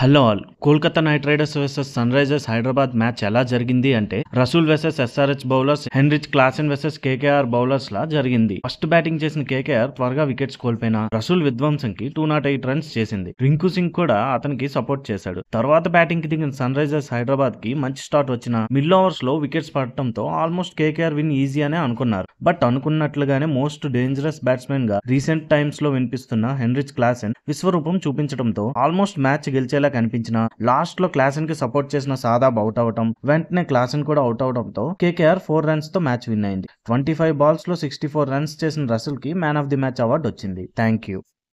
hello all Kolkata Knight Riders versus Sunrisers Hyderabad match ఎలా జరిగింది అంటే Russell versus SRH bowlers Heinrich Klaasen versus KKR bowlers లా జరిగింది first batting చేసిన KKR త్వరగా వికెట్స్ కోల్పోయిన రసూల్ విధ్వంసం కి టూ నాట్ ఎయిట్ రన్స్ చేసింది రింకు సింగ్ కూడా అతనికి సపోర్ట్ చేశాడు తర్వాత బ్యాటింగ్ కి దిగిన సన్ రైజర్స్ హైదరాబాద్ కి మంచి స్టార్ట్ వచ్చిన మిల్ ఓవర్స్ లో వికెట్స్ పడటంతో ఆల్మోస్ట్ కేకేఆర్ విన్ ఈజీ అనే అనుకున్నారు బట్ అనుకున్నట్లుగానే మోస్ట్ డేంజరస్ బ్యాట్స్మెన్ గా రీసెంట్ టైమ్స్ లో వినిపిస్తున్న హెన్రిచ్ క్లాసెన్ విశ్వరూపం చూపించడంతో ఆల్మోస్ట్ మ్యాచ్ గెలిచేలా కనిపించిన లాస్ట్ లో క్లాసెన్ కి సపోర్ట్ చేసిన సాదాబ్ అవుట్ అవటం వెంటనే క్లాసెన్ కూడా అవుట్ అవడంతో కేకేఆర్ ఫోర్ రన్స్ తో మ్యాచ్ విన్ అయింది ట్వంటీ ఫైవ్ బాల్స్ లో సిక్స్టీ ఫోర్ రన్స్ చేసిన రసూల్ కి man of the match award వచ్చింది థ్యాంక్ యూ